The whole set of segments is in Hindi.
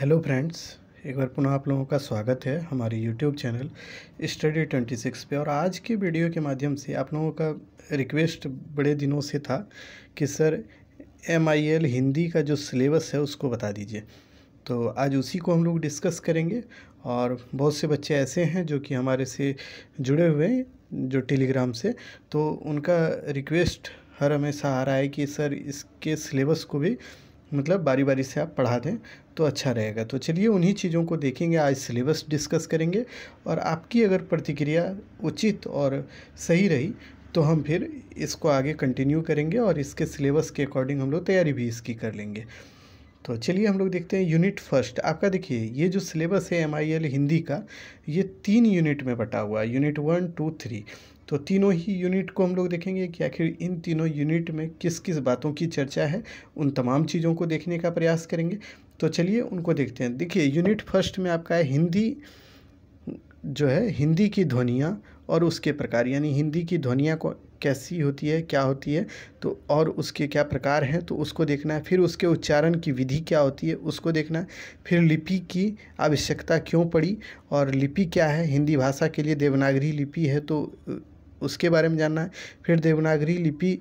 हेलो फ्रेंड्स एक बार पुनः आप लोगों का स्वागत है हमारे YouTube channel study twenty six पर और आज के वीडियो के माध्यम से आप लोगों का रिक्वेस्ट बड़े दिनों से था कि sir M I L Hindi का जो सिलेबस है उसको बता दीजिए तो आज उसी को हम लोग डिस्कस करेंगे और बहुत से बच्चे ऐसे हैं जो कि हमारे से जुड़े हुए हैं जो टेलीग्राम से तो उनका रिक्वेस्ट हर हमेशा आ रहा है कि सर इसके सिलेबस को भी मतलब बारी बारी से आप पढ़ा दें तो अच्छा रहेगा तो चलिए उन्हीं चीज़ों को देखेंगे आज सिलेबस डिस्कस करेंगे और आपकी अगर प्रतिक्रिया उचित और सही रही तो हम फिर इसको आगे कंटिन्यू करेंगे और इसके सिलेबस के अकॉर्डिंग हम लोग तैयारी भी इसकी कर लेंगे तो चलिए हम लोग देखते हैं यूनिट फर्स्ट आपका देखिए ये जो सिलेबस है एम हिंदी का ये तीन यूनिट में बटा हुआ है यूनिट वन टू थ्री तो तीनों ही यूनिट को हम लोग देखेंगे कि आखिर इन तीनों यूनिट में किस किस बातों की चर्चा है उन तमाम चीज़ों को देखने का प्रयास करेंगे तो चलिए उनको देखते हैं देखिए यूनिट फर्स्ट में आपका है हिंदी जो है हिंदी की ध्वनियाँ और उसके प्रकार यानी हिंदी की ध्वनियाँ को कैसी होती है क्या होती है तो और उसके क्या प्रकार हैं तो उसको देखना है फिर उसके उच्चारण की विधि क्या होती है उसको देखना है फिर लिपि की आवश्यकता क्यों पड़ी और लिपि क्या है हिंदी भाषा के लिए देवनागरी लिपि है तो उसके बारे में जानना है फिर देवनागरी लिपि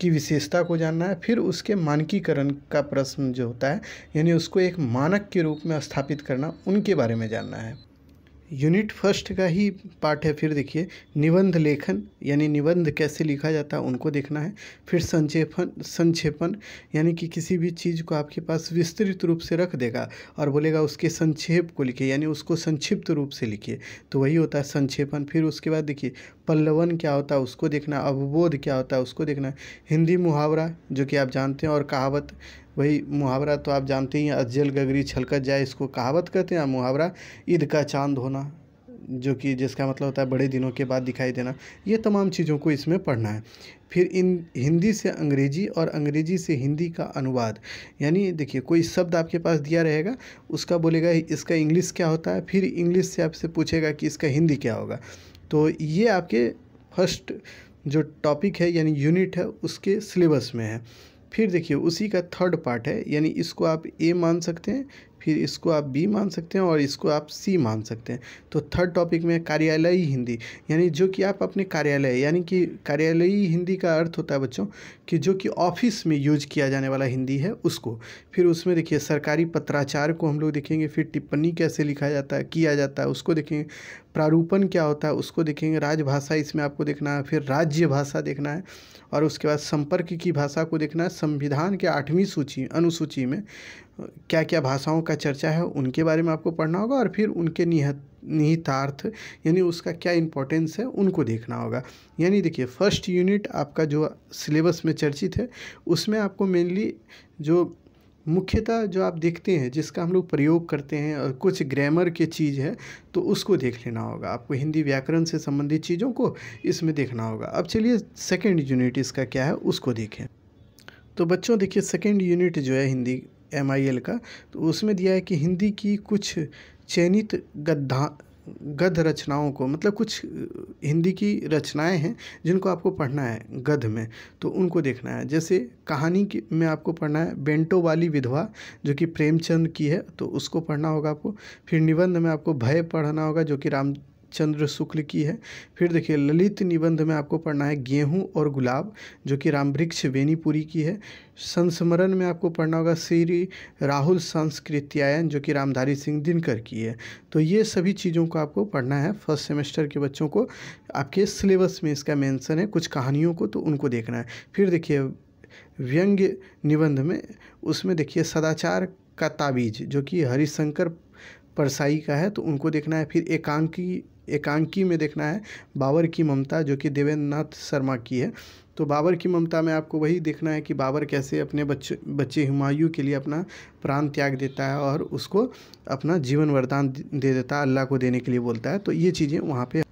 की विशेषता को जानना है फिर उसके मानकीकरण का प्रश्न जो होता है यानी उसको एक मानक के रूप में स्थापित करना उनके बारे में जानना है यूनिट फर्स्ट का ही पार्ट है फिर देखिए निबंध लेखन यानी निबंध कैसे लिखा जाता है उनको देखना है फिर संक्षेपण संक्षेपण यानी कि किसी भी चीज़ को आपके पास विस्तृत रूप से रख देगा और बोलेगा उसके संक्षेप को लिखिए यानी उसको संक्षिप्त रूप से लिखिए तो वही होता है संक्षेपण फिर उसके बाद देखिए पल्लवन क्या होता है उसको देखना अवबोध क्या होता है उसको देखना हिंदी मुहावरा जो कि आप जानते हैं और कहावत वही मुहावरा तो आप जानते ही हैं अज्जल गगरी छलकत जाए इसको कहावत कहते हैं मुहावरा ईद का चांद होना जो कि जिसका मतलब होता है बड़े दिनों के बाद दिखाई देना ये तमाम चीज़ों को इसमें पढ़ना है फिर इन हिंदी से अंग्रेजी और अंग्रेजी से हिंदी का अनुवाद यानी देखिए कोई शब्द आपके पास दिया रहेगा उसका बोलेगा इसका इंग्लिश क्या होता है फिर इंग्लिश से आपसे पूछेगा कि इसका हिंदी क्या होगा तो ये आपके फर्स्ट जो टॉपिक है यानी यूनिट है उसके सिलेबस में है फिर देखिए उसी का थर्ड पार्ट है यानी इसको आप ए मान सकते हैं फिर इसको आप बी मान सकते हैं और इसको आप सी मान सकते हैं तो थर्ड टॉपिक में कार्यालयी हिंदी यानी जो कि आप अपने कार्यालय यानी कि कार्यालयी हिंदी का अर्थ होता है बच्चों कि जो कि ऑफिस में यूज किया जाने वाला हिंदी है उसको फिर उसमें देखिए सरकारी पत्राचार को हम लोग देखेंगे फिर टिप्पणी कैसे लिखा जाता है किया जाता है उसको देखेंगे प्रारूपण क्या होता है उसको देखेंगे राजभाषा इसमें आपको देखना है फिर राज्य भाषा देखना है और उसके बाद संपर्क की भाषा को देखना है संविधान के आठवीं सूची अनुसूची में क्या क्या भाषाओं का चर्चा है उनके बारे में आपको पढ़ना होगा और फिर उनके निहत निहितार्थ यानी उसका क्या इम्पोर्टेंस है उनको देखना होगा यानी देखिए फर्स्ट यूनिट आपका जो सिलेबस में चर्चित है उसमें आपको मेनली जो मुख्यतः जो आप देखते हैं जिसका हम लोग प्रयोग करते हैं और कुछ ग्रामर के चीज़ है तो उसको देख लेना होगा आपको हिंदी व्याकरण से संबंधित चीज़ों को इसमें देखना होगा अब चलिए सेकेंड यूनिट इसका क्या है उसको देखें तो बच्चों देखिए सेकेंड यूनिट जो है हिंदी एम आई एल का तो उसमें दिया है कि हिंदी की कुछ चयनित गद्धा गध रचनाओं को मतलब कुछ हिंदी की रचनाएं हैं जिनको आपको पढ़ना है गध में तो उनको देखना है जैसे कहानी की में आपको पढ़ना है बेंटो वाली विधवा जो कि प्रेमचंद की है तो उसको पढ़ना होगा आपको फिर निबंध में आपको भय पढ़ना होगा जो कि राम चंद्र शुक्ल की है फिर देखिए ललित निबंध में आपको पढ़ना है गेहूं और गुलाब जो कि रामवृक्ष वेनीपुरी की है संस्मरण में आपको पढ़ना होगा श्री राहुल संस्कृत्यायन जो कि रामधारी सिंह दिनकर की है तो ये सभी चीज़ों को आपको पढ़ना है फर्स्ट सेमेस्टर के बच्चों को आपके सिलेबस में इसका मैंसन है कुछ कहानियों को तो उनको देखना है फिर देखिए व्यंग्य निबंध में उसमें देखिए सदाचार का ताबीज जो कि हरिशंकर परसाई का है तो उनको देखना है फिर एकांकी एकांकी में देखना है बाबर की ममता जो कि देवेंद्र नाथ शर्मा की है तो बाबर की ममता में आपको वही देखना है कि बाबर कैसे अपने बच्चे बच्चे हुमायूं के लिए अपना प्राण त्याग देता है और उसको अपना जीवन वरदान दे देता है अल्लाह को देने के लिए बोलता है तो ये चीज़ें वहाँ पे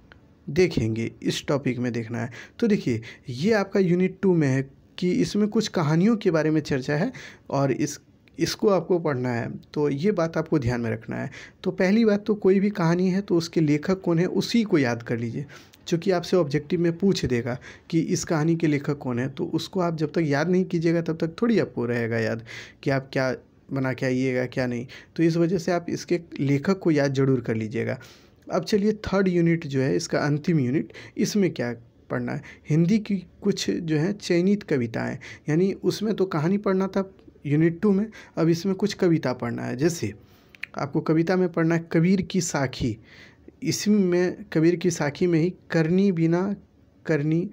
देखेंगे इस टॉपिक में देखना है तो देखिए ये आपका यूनिट टू में है कि इसमें कुछ कहानियों के बारे में चर्चा है और इस इसको आपको पढ़ना है तो ये बात आपको ध्यान में रखना है तो पहली बात तो कोई भी कहानी है तो उसके लेखक कौन है उसी को याद कर लीजिए चूँकि आपसे ऑब्जेक्टिव में पूछ देगा कि इस कहानी के लेखक कौन है तो उसको आप जब तक याद नहीं कीजिएगा तब तक थोड़ी आपको रहेगा याद कि आप क्या बना क्या आइएगा क्या नहीं तो इस वजह से आप इसके लेखक को याद जरूर कर लीजिएगा अब चलिए थर्ड यूनिट जो है इसका अंतिम यूनिट इसमें क्या पढ़ना है हिंदी की कुछ जो है चयनित कविताएं यानी उसमें तो कहानी पढ़ना था यूनिट टू में अब इसमें कुछ कविता पढ़ना है जैसे आपको कविता में पढ़ना है कबीर की साखी इसमें कबीर की साखी में ही करनी बिना करनी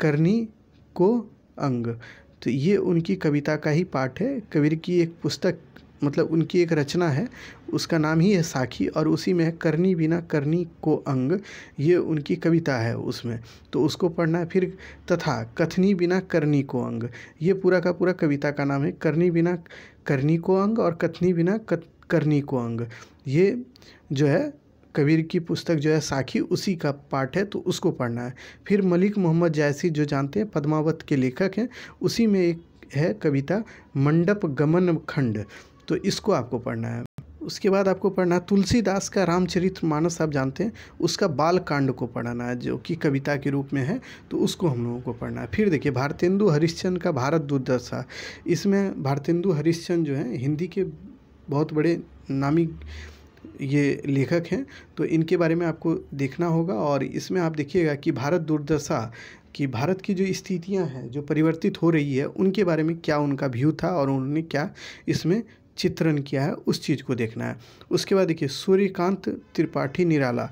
करनी को अंग तो ये उनकी कविता का ही पाठ है कबीर की एक पुस्तक मतलब उनकी एक रचना है उसका नाम ही है साखी और उसी में है करनी बिना करनी को अंग ये उनकी कविता है उसमें तो उसको पढ़ना है फिर तथा कथनी बिना करनी को अंग ये पूरा का पूरा कविता का नाम है करनी बिना करनी को अंग और कथनी बिना कत, करनी को अंग ये जो है कबीर की पुस्तक जो है साखी उसी का पाठ है तो उसको पढ़ना है फिर मलिक मोहम्मद जायसी जो जानते हैं पद्मावत के लेखक हैं उसी में एक है कविता मंडप गमन खंड तो इसको आपको पढ़ना है उसके बाद आपको पढ़ना है तुलसीदास का रामचरित्र मानस आप जानते हैं उसका बाल कांड को पढ़ना है जो कि कविता के रूप में है तो उसको हम लोगों को पढ़ना है फिर देखिए भारतेंदु हरिश्चंद का भारत दुर्दशा इसमें भारतेंदु हरिश्चंद जो हैं हिंदी के बहुत बड़े नामी ये लेखक हैं तो इनके बारे में आपको देखना होगा और इसमें आप देखिएगा कि भारत दुर्दशा कि भारत की जो स्थितियां हैं जो परिवर्तित हो रही है उनके बारे में क्या उनका व्यू था और उन्होंने क्या इसमें चित्रण किया है उस चीज़ को देखना है उसके बाद देखिए सूर्यकांत त्रिपाठी निराला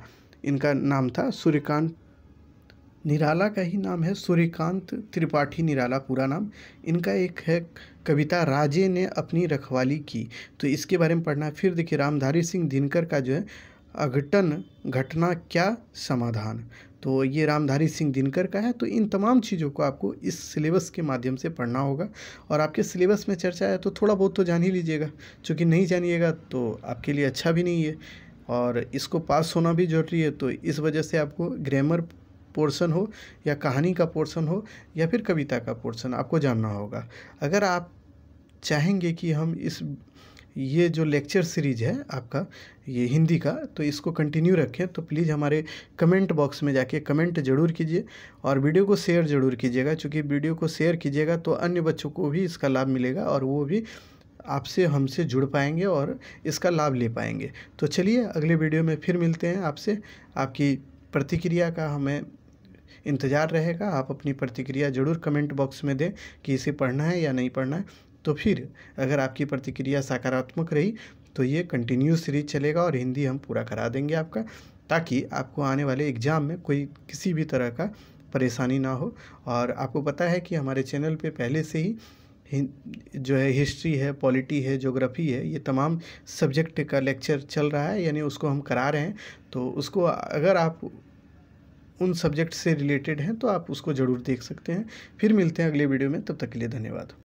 इनका नाम था सूर्यकांत निराला का ही नाम है सूर्यकांत त्रिपाठी निराला पूरा नाम इनका एक है कविता राजे ने अपनी रखवाली की तो इसके बारे में पढ़ना है फिर देखिए रामधारी सिंह दिनकर का जो है अघटन घटना क्या समाधान तो ये रामधारी सिंह दिनकर का है तो इन तमाम चीज़ों को आपको इस सिलेबस के माध्यम से पढ़ना होगा और आपके सिलेबस में चर्चा है तो थोड़ा बहुत तो जान ही लीजिएगा चूँकि नहीं जानिएगा तो आपके लिए अच्छा भी नहीं है और इसको पास होना भी जरूरी है तो इस वजह से आपको ग्रामर पोर्शन हो या कहानी का पोर्शन हो या फिर कविता का पोर्शन आपको जानना होगा अगर आप चाहेंगे कि हम इस ये जो लेक्चर सीरीज है आपका ये हिंदी का तो इसको कंटिन्यू रखें तो प्लीज़ हमारे कमेंट बॉक्स में जाके कमेंट जरूर कीजिए और वीडियो को शेयर ज़रूर कीजिएगा चूँकि वीडियो को शेयर कीजिएगा तो अन्य बच्चों को भी इसका लाभ मिलेगा और वो भी आपसे हमसे जुड़ पाएंगे और इसका लाभ ले पाएंगे तो चलिए अगले वीडियो में फिर मिलते हैं आपसे आपकी प्रतिक्रिया का हमें इंतज़ार रहेगा आप अपनी प्रतिक्रिया ज़रूर कमेंट बॉक्स में दें कि इसे पढ़ना है या नहीं पढ़ना है तो फिर अगर आपकी प्रतिक्रिया सकारात्मक रही तो ये कंटिन्यू सीरीज चलेगा और हिंदी हम पूरा करा देंगे आपका ताकि आपको आने वाले एग्ज़ाम में कोई किसी भी तरह का परेशानी ना हो और आपको पता है कि हमारे चैनल पे पहले से ही जो है हिस्ट्री है पॉलिटी है ज्योग्राफी है ये तमाम सब्जेक्ट का लेक्चर चल रहा है यानी उसको हम करा रहे हैं तो उसको अगर आप उन सब्जेक्ट से रिलेटेड हैं तो आप उसको ज़रूर देख सकते हैं फिर मिलते हैं अगले वीडियो में तब तक के लिए धन्यवाद